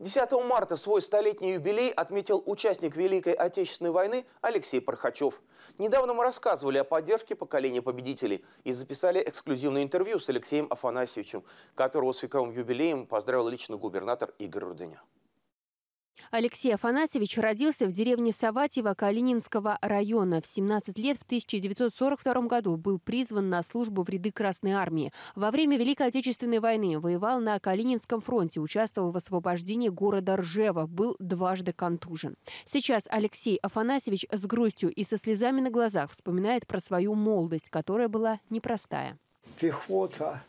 10 марта свой столетний юбилей отметил участник Великой Отечественной войны Алексей Пархачев. Недавно мы рассказывали о поддержке поколения победителей и записали эксклюзивное интервью с Алексеем Афанасьевичем, которого с вековым юбилеем поздравил лично губернатор Игорь Рудыня. Алексей Афанасьевич родился в деревне Саватьево Калининского района. В 17 лет в 1942 году был призван на службу в ряды Красной Армии. Во время Великой Отечественной войны воевал на Калининском фронте, участвовал в освобождении города Ржева, был дважды контужен. Сейчас Алексей Афанасьевич с грустью и со слезами на глазах вспоминает про свою молодость, которая была непростая. Пехота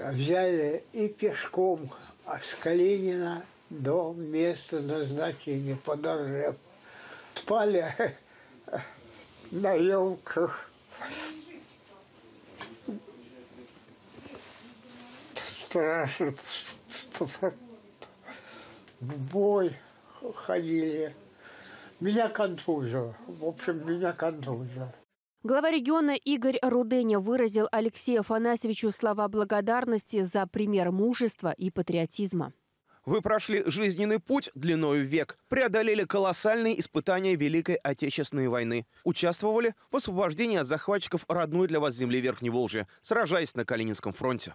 а, взяли и пешком а, с Калинина до места назначения подорожав. спали на елках. Страшно. В бой ходили. Меня контузило. В общем, меня контузило. Глава региона Игорь Руденя выразил Алексею Афанасьевичу слова благодарности за пример мужества и патриотизма. Вы прошли жизненный путь длиною век, преодолели колоссальные испытания Великой Отечественной войны, участвовали в освобождении от захватчиков родной для вас земли Верхней Волжи, сражаясь на Калининском фронте.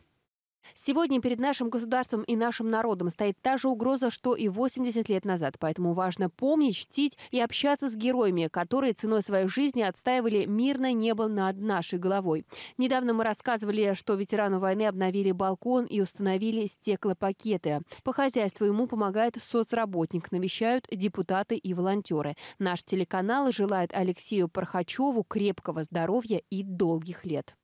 Сегодня перед нашим государством и нашим народом стоит та же угроза, что и 80 лет назад. Поэтому важно помнить, чтить и общаться с героями, которые ценой своей жизни отстаивали мирное небо над нашей головой. Недавно мы рассказывали, что ветерану войны обновили балкон и установили стеклопакеты. По хозяйству ему помогает соцработник, навещают депутаты и волонтеры. Наш телеканал желает Алексею Пархачеву крепкого здоровья и долгих лет.